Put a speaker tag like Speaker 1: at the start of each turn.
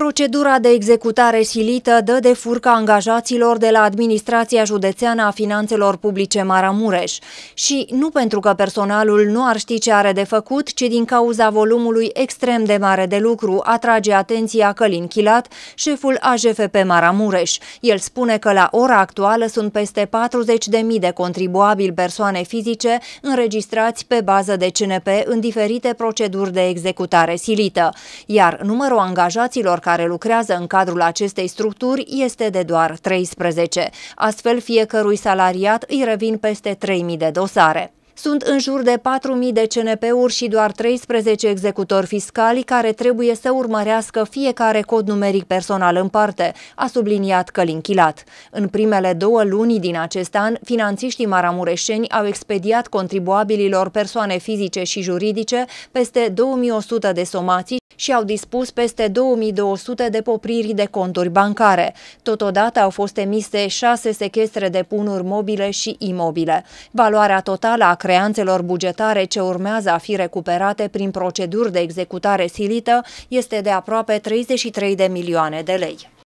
Speaker 1: Procedura de executare silită dă de furca angajaților de la Administrația Județeană a Finanțelor Publice Maramureș. Și nu pentru că personalul nu ar ști ce are de făcut, ci din cauza volumului extrem de mare de lucru atrage atenția Călin Chilat, șeful AJFP Maramureș. El spune că la ora actuală sunt peste 40.000 de contribuabili persoane fizice înregistrați pe bază de CNP în diferite proceduri de executare silită, iar numărul angajaților care care lucrează în cadrul acestei structuri este de doar 13. Astfel, fiecărui salariat îi revin peste 3.000 de dosare. Sunt în jur de 4.000 de CNP-uri și doar 13 executori fiscali care trebuie să urmărească fiecare cod numeric personal în parte, a subliniat Călin Chilat. În primele două luni din acest an, finanțiștii maramureșeni au expediat contribuabililor persoane fizice și juridice peste 2100 de somații și au dispus peste 2200 de popriri de conturi bancare. Totodată au fost emise șase sechestre de punuri mobile și imobile. Valoarea totală a creanțelor bugetare ce urmează a fi recuperate prin proceduri de executare silită este de aproape 33 de milioane de lei.